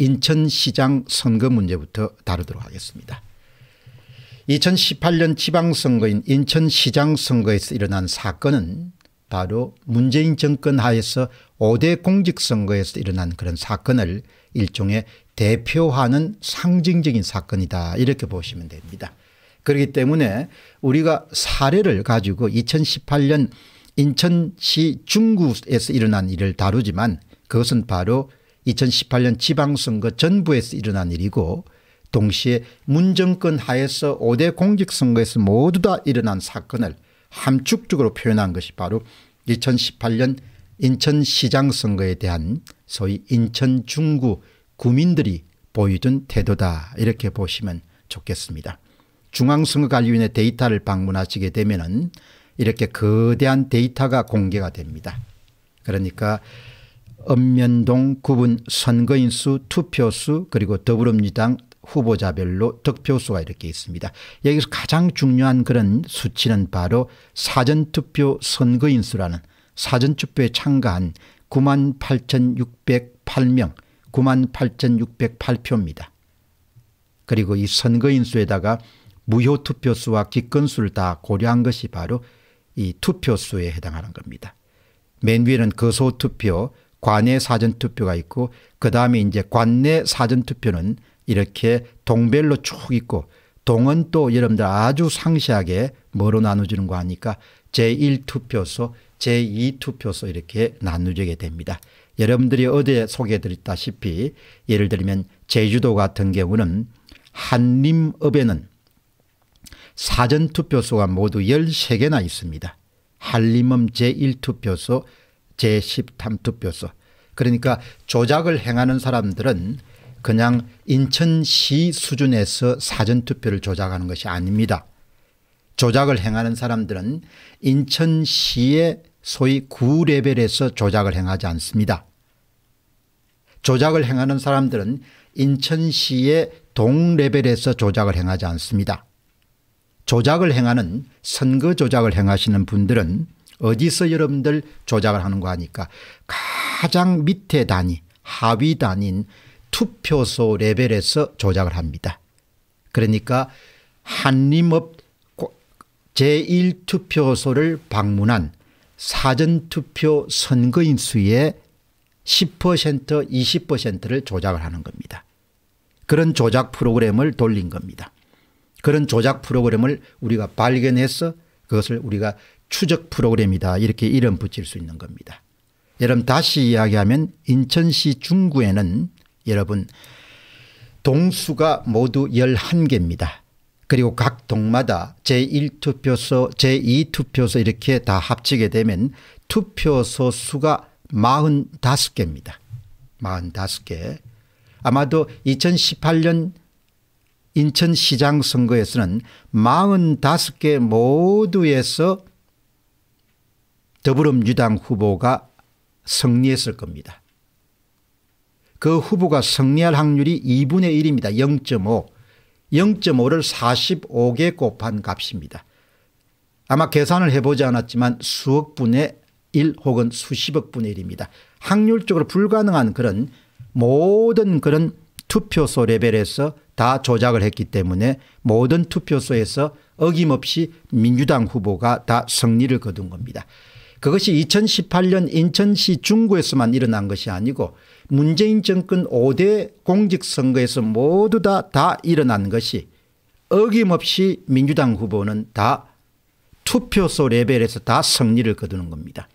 인천시장 선거 문제부터 다루도록 하겠습니다. 2018년 지방선거인 인천시장 선거에서 일어난 사건은 바로 문재인 정권 하에서 5대 공직선거에서 일어난 그런 사건을 일종의 대표하는 상징적인 사건이다 이렇게 보시면 됩니다. 그렇기 때문에 우리가 사례를 가지고 2018년 인천시 중구에서 일어난 일을 다루지만 그것은 바로 2018년 지방선거 전부에서 일어난 일이고 동시에 문정권 하에서 5대 공직선거에서 모두 다 일어난 사건을 함축적으로 표현한 것이 바로 2018년 인천시장 선거에 대한 소위 인천 중구 구민들이 보여준 태도다 이렇게 보시면 좋겠습니다. 중앙선거관리위원회 데이터를 방문하시게 되면 은 이렇게 거대한 데이터가 공개가 됩니다. 그러니까 읍면동 구분 선거인수 투표수 그리고 더불어민주당 후보자별로 득표수가 이렇게 있습니다. 여기서 가장 중요한 그런 수치는 바로 사전투표 선거인수라는 사전투표에 참가한 98,608명 98,608표입니다. 그리고 이 선거인수에다가 무효투표수와 기권수를 다 고려한 것이 바로 이 투표수에 해당하는 겁니다. 맨 위에는 거소투표 관내 사전투표가 있고 그 다음에 이제 관내 사전투표는 이렇게 동별로 쭉 있고 동은 또 여러분들 아주 상세하게 뭐로 나눠지는거 아니까 제1투표소 제2투표소 이렇게 나누게 됩니다. 여러분들이 어제 소개해드렸다시피 예를 들면 제주도 같은 경우는 한림읍에는 사전투표소가 모두 13개나 있습니다. 한림읍 제1투표소 제13투표소 0 그러니까 조작을 행하는 사람들은 그냥 인천시 수준에서 사전투표를 조작하는 것이 아닙니다. 조작을 행하는 사람들은 인천시의 소위 구레벨에서 조작을 행하지 않습니다. 조작을 행하는 사람들은 인천시의 동레벨에서 조작을 행하지 않습니다. 조작을 행하는 선거 조작을 행하시는 분들은 어디서 여러분들 조작을 하는 거 하니까 가장 밑에 단위 하위 단인 투표소 레벨에서 조작을 합니다. 그러니까 한림업 제1투표소를 방문한 사전투표 선거인 수의 10% 20%를 조작을 하는 겁니다. 그런 조작 프로그램을 돌린 겁니다. 그런 조작 프로그램을 우리가 발견해서 그것을 우리가 추적 프로그램이다 이렇게 이름 붙일 수 있는 겁니다. 여러분 다시 이야기하면 인천시 중구에는 여러분 동수가 모두 11개입니다. 그리고 각 동마다 제1투표소 제2투표소 이렇게 다 합치게 되면 투표소 수가 45개입니다. 45개 아마도 2018년 인천시장 선거에서는 45개 모두에서 더불어민주당 후보가 승리했을 겁니다. 그 후보가 승리할 확률이 2분의 1입니다. 0.5. 0.5를 45개 곱한 값입니다. 아마 계산을 해보지 않았지만 수억 분의 1 혹은 수십억 분의 1입니다. 확률적으로 불가능한 그런 모든 그런 투표소 레벨에서 다 조작을 했기 때문에 모든 투표소에서 어김없이 민주당 후보가 다 승리를 거둔 겁니다. 그것이 2018년 인천시 중구에서만 일어난 것이 아니고 문재인 정권 5대 공직선거에서 모두 다, 다 일어난 것이 어김없이 민주당 후보는 다 투표소 레벨에서 다 승리를 거두는 겁니다.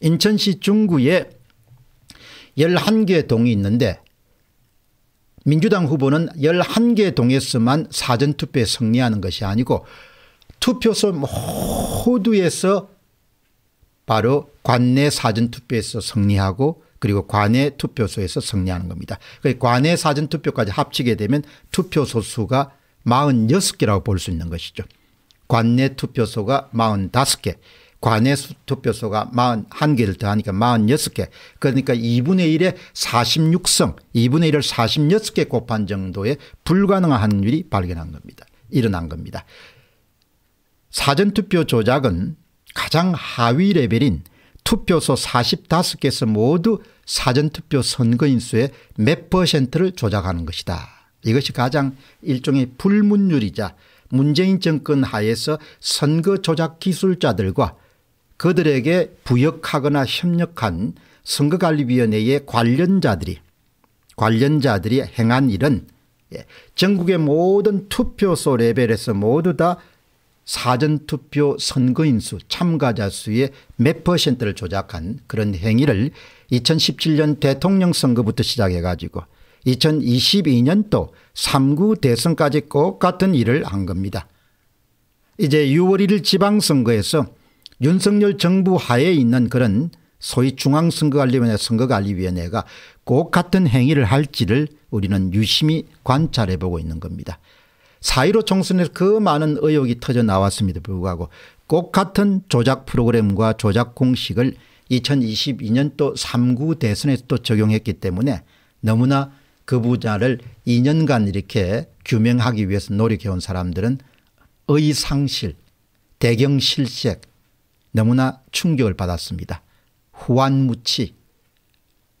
인천시 중구에 11개 동이 있는데 민주당 후보는 11개 동에서만 사전투표에 승리하는 것이 아니고 투표소 모두에서 바로 관내 사전투표에서 승리하고 그리고 관내 투표소에서 승리하는 겁니다. 그러니까 관내 사전투표까지 합치게 되면 투표소 수가 46개라고 볼 수 있는 것이죠. 관내 투표소가 45개 관내 투표소가 41개를 더하니까 46개 그러니까 2분의 1에 46성 2분의 1을 46개 곱한 정도의 불가능한 확률이 발견한 겁니다. 일어난 겁니다. 사전투표 조작은 가장 하위 레벨인 투표소 45개에서 모두 사전투표 선거인수의 몇 퍼센트를 조작하는 것이다. 이것이 가장 일종의 불문율이자 문재인 정권 하에서 선거 조작 기술자들과 그들에게 부역하거나 협력한 선거관리위원회의 관련자들이 관련자들이 행한 일은 예, 전국의 모든 투표소 레벨에서 모두 다 사전투표 선거인 수 참가자 수의 몇 퍼센트를 조작한 그런 행위를 2017년 대통령 선거부터 시작해 가지고 2022년도 3구 대선까지 꼭 같은 일을 한 겁니다. 이제 6월 1일 지방선거에서 윤석열 정부 하에 있는 그런 소위 중앙선거관리위원회 선거관리위원회가 꼭 같은 행위를 할지를 우리는 유심히 관찰해 보고 있는 겁니다. 4.15 총선에서 그 많은 의혹이 터져 나왔습니다. 불구하고 꼭 같은 조작 프로그램과 조작 공식을 2022년 또 3구 대선에서 또 적용했기 때문에 너무나 그 분야를 2년간 이렇게 규명하기 위해서 노력해온 사람들은 의상실 대경실색 너무나 충격을 받았습니다. 후한무치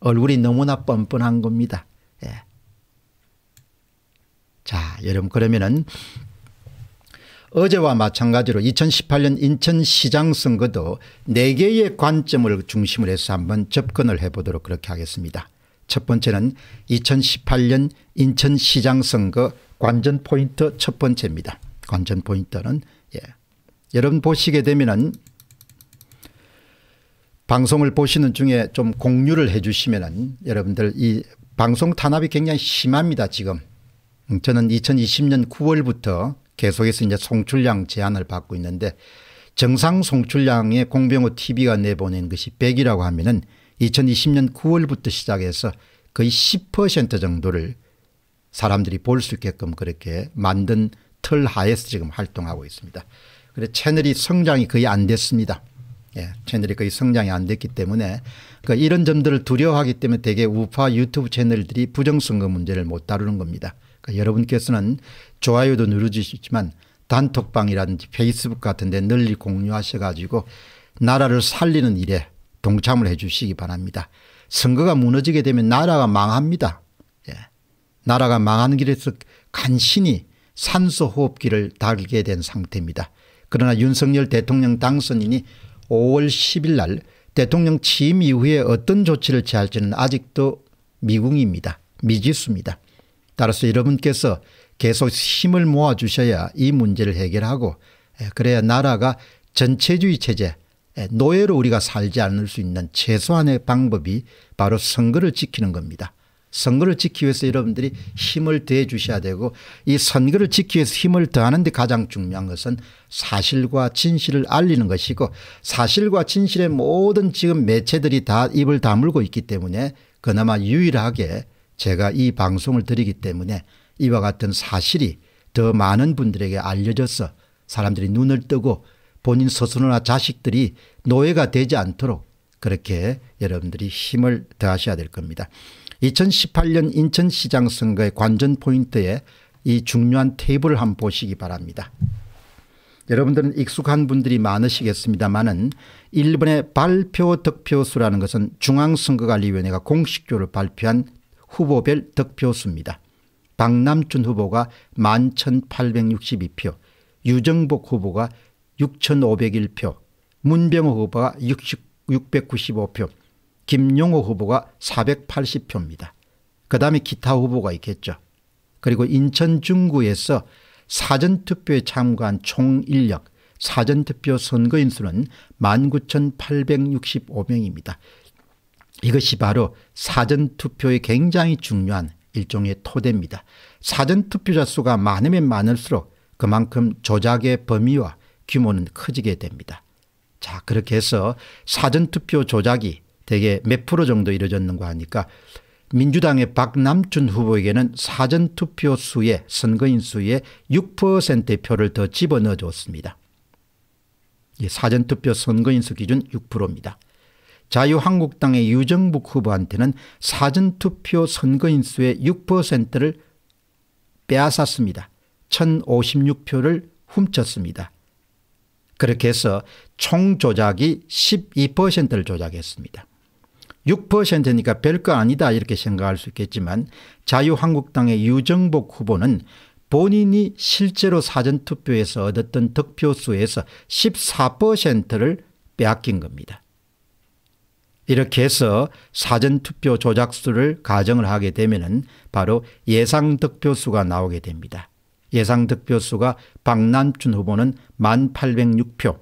얼굴이 너무나 뻔뻔한 겁니다. 자, 여러분 그러면은 어제와 마찬가지로 2018년 인천시장 선거도 4개의 관점을 중심으로 해서 한번 접근을 해보도록 그렇게 하겠습니다. 첫 번째는 2018년 인천시장 선거 관전 포인트 첫 번째입니다. 관전 포인트는 예. 여러분 보시게 되면은 방송을 보시는 중에 좀 공유를 해 주시면은 여러분들 이 방송 탄압이 굉장히 심합니다 지금 음, 저는 2020년 9월부터 계속해서 이제 송출량 제한을 받고 있는데 정상 송출량에 공병호 TV가 내보낸 것이 100이라고 하면은 2020년 9월부터 시작해서 거의 10% 정도를 사람들이 볼 수 있게끔 그렇게 만든 틀 하에서 지금 활동하고 있습니다. 그래 채널이 성장이 거의 안 됐습니다. 예, 채널이 거의 성장이 안 됐기 때문에 그러니까 이런 점들을 두려워하기 때문에 대개 우파 유튜브 채널들이 부정선거 문제를 못 다루는 겁니다. 그러니까 여러분께서는 좋아요도 누르시지만 단톡방이라든지 페이스북 같은 데 널리 공유하셔 가지고 나라를 살리는 일에 동참을 해 주시기 바랍니다. 선거가 무너지게 되면 나라가 망합니다. 예. 나라가 망하는 길에서 간신히 산소호흡기를 달게 된 상태입니다. 그러나 윤석열 대통령 당선인이 5월 10일 날 대통령 취임 이후에 어떤 조치를 취할지는 아직도 미궁입니다. 미지수입니다. 따라서 여러분께서 계속 힘을 모아 주셔야 이 문제를 해결하고 그래야 나라가 전체주의 체제 노예로 우리가 살지 않을 수 있는 최소한의 방법이 바로 선거를 지키는 겁니다. 선거를 지키기 위해서 여러분들이 힘을 더해 주셔야 되고 이 선거를 지키기 위해서 힘을 더하는데 가장 중요한 것은 사실과 진실을 알리는 것이고 사실과 진실의 모든 지금 매체들이 다 입을 다물고 있기 때문에 그나마 유일하게 제가 이 방송을 드리기 때문에 이와 같은 사실이 더 많은 분들에게 알려져서 사람들이 눈을 뜨고 본인 스스로나 자식들이 노예가 되지 않도록 그렇게 여러분들이 힘을 더하셔야 될 겁니다. 2018년 인천시장 선거의 관전 포인트에 이 중요한 테이블을 한번 보시기 바랍니다. 여러분들은 익숙한 분들이 많으시겠습니다만은 일본의 발표 득표수라는 것은 중앙선거관리위원회가 공식적으로 발표한 후보별 득표수입니다. 박남춘 후보가 11,862표, 유정복 후보가 6,501표, 문병호 후보가 60, 695표, 김용호 후보가 480표입니다. 그 다음에 기타 후보가 있겠죠. 그리고 인천 중구에서 사전투표에 참가한 총 인력 사전투표 선거인수는 19,865명입니다. 이것이 바로 사전투표의 굉장히 중요한 일종의 토대입니다. 사전투표자 수가 많으면 많을수록 그만큼 조작의 범위와 규모는 커지게 됩니다. 자 그렇게 해서 사전투표 조작이 대개 몇 프로 정도 이루어졌는가 하니까 민주당의 박남춘 후보에게는 사전투표 수의 선거인 수의 6%의 표를 더 집어넣어 줬습니다. 사전투표 선거인수 기준 6%입니다. 자유한국당의 유정북 후보한테는 사전투표 선거인수의 6%를 빼앗았습니다. 1056표를 훔쳤습니다. 그렇게 해서 총 조작이 12%를 조작했습니다. 6%니까 별거 아니다 이렇게 생각할 수 있겠지만 자유한국당의 유정복 후보는 본인이 실제로 사전투표에서 얻었던 득표수에서 14%를 빼앗긴 겁니다. 이렇게 해서 사전투표 조작수를 가정을 하게 되면 바로 예상득표수가 나오게 됩니다. 예상득표수가 박남춘 후보는 1806표,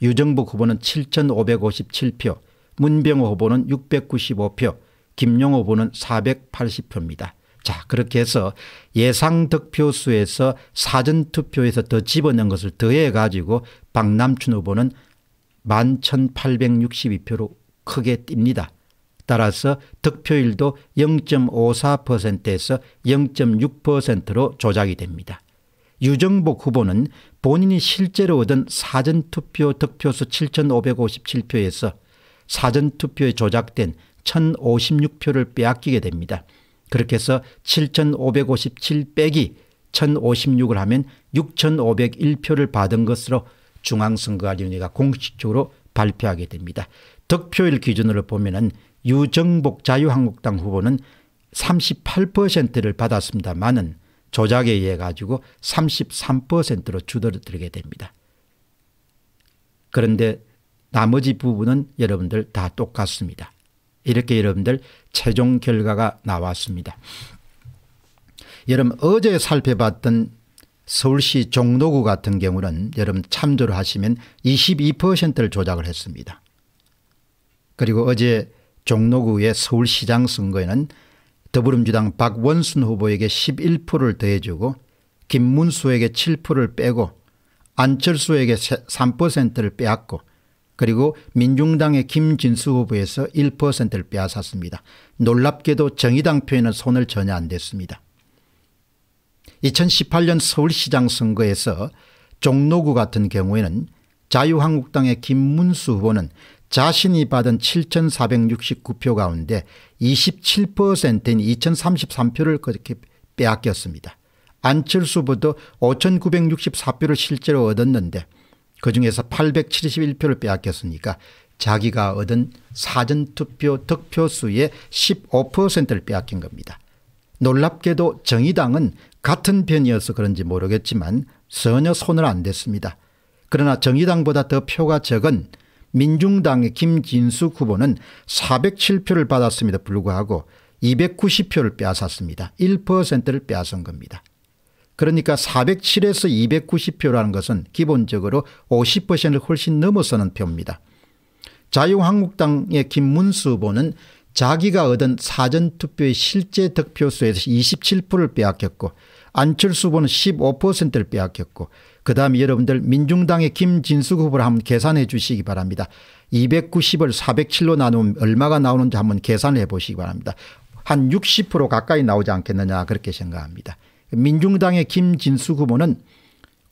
유정복 후보는 7557표, 문병호 후보는 695표, 김용호 후보는 480표입니다. 자 그렇게 해서 예상 득표수에서 사전투표에서 더 집어넣은 것을 더해 가지고 박남춘 후보는 11,862표로 크게 띱니다. 따라서 득표율도 0.54%에서 0.6%로 조작이 됩니다. 유정복 후보는 본인이 실제로 얻은 사전투표 득표수 7,557표에서 사전투표에 조작된 1,056표를 빼앗기게 됩니다. 그렇게 해서 7,557 빼기 1,056을 하면 6,501표를 받은 것으로 중앙선거관리위원회가 공식적으로 발표하게 됩니다. 득표율 기준으로 보면 유정복 자유한국당 후보는 38%를 받았습니다만은 조작에 의해 가지고 33%로 줄어들게 됩니다. 그런데 나머지 부분은 여러분들 다 똑같습니다. 이렇게 여러분들 최종 결과가 나왔습니다. 여러분 어제 살펴봤던 서울시 종로구 같은 경우는 여러분 참조를 하시면 22%를 조작을 했습니다. 그리고 어제 종로구의 서울시장 선거에는 더불어민주당 박원순 후보에게 1 1를 더해주고 김문수에게 7를 빼고 안철수에게 3%를 빼앗고 그리고 민중당의 김진수 후보에서 1%를 빼앗았습니다. 놀랍게도 정의당 표에는 손을 전혀 안 댔습니다. 2018년 서울시장 선거에서 종로구 같은 경우에는 자유한국당의 김문수 후보는 자신이 받은 7,469표 가운데 27%인 2,033표를 그렇게 빼앗겼습니다. 안철수 부도 5,964표를 실제로 얻었는데 그중에서 871표를 빼앗겼으니까 자기가 얻은 사전투표 득표수의 15%를 빼앗긴 겁니다. 놀랍게도 정의당은 같은 편이어서 그런지 모르겠지만 전혀 손을 안 댔습니다. 그러나 정의당보다 더 표가 적은 민중당의 김진숙 후보는 407표를 받았습니다 불구하고 290표를 빼앗았습니다. 1%를 빼앗은 겁니다. 그러니까 407에서 290표라는 것은 기본적으로 50%를 훨씬 넘어서는 표입니다. 자유한국당의 김문수 후보는 자기가 얻은 사전투표의 실제 득표수에서 27%를 빼앗겼고 안철수 후보는 15%를 빼앗겼고 그 다음에 여러분들 민중당의 김진숙 후보를 한번 계산해 주시기 바랍니다. 290을 407로 나누면 얼마가 나오는지 한번 계산해 보시기 바랍니다. 한 60% 가까이 나오지 않겠느냐 그렇게 생각합니다. 민중당의 김진숙 후보는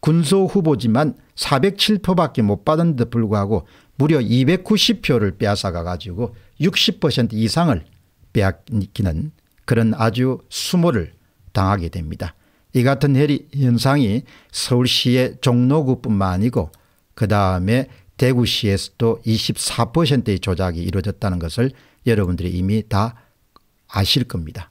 군소 후보지만 407표밖에 못 받은 데 불구하고 무려 290표를 빼앗아가 가지고 60% 이상을 빼앗기는 그런 아주 수모를 당하게 됩니다. 이 같은 현상이 서울시의 종로구뿐만 아니고 그 다음에 대구시에서도 24%의 조작이 이루어졌다는 것을 여러분들이 이미 다 아실 겁니다.